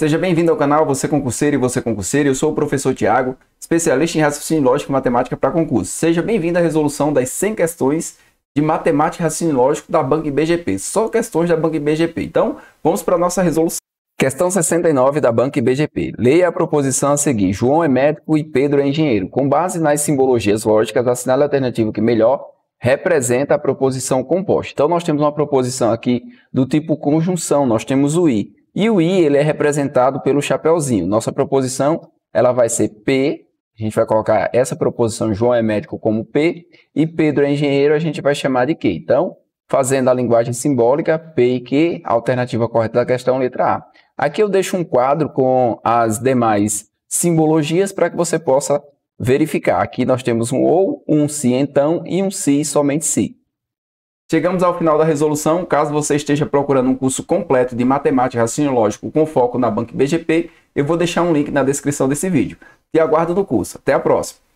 Seja bem-vindo ao canal Você Concurseiro e Você Concurseiro. Eu sou o professor Tiago, especialista em raciocínio lógico e matemática para concurso. Seja bem-vindo à resolução das 100 questões de matemática e raciocínio lógico da Banca IBGP. Só questões da Banca IBGP. Então, vamos para a nossa resolução. Questão 69 da Banca IBGP. Leia a proposição a seguir. João é médico e Pedro é engenheiro. Com base nas simbologias lógicas, assinale a alternativa que melhor representa a proposição composta. Então, nós temos uma proposição aqui do tipo conjunção. Nós temos o I. E o I ele é representado pelo chapéuzinho. Nossa proposição ela vai ser P, a gente vai colocar essa proposição João é médico como P, e Pedro é engenheiro, a gente vai chamar de Q. Então, fazendo a linguagem simbólica, P e Q, alternativa correta da questão, letra A. Aqui eu deixo um quadro com as demais simbologias para que você possa verificar. Aqui nós temos um ou, um se então e um se somente se. Chegamos ao final da resolução. Caso você esteja procurando um curso completo de matemática e raciocínio lógico com foco na Banca BGP, eu vou deixar um link na descrição desse vídeo. Te aguardo no curso. Até a próxima!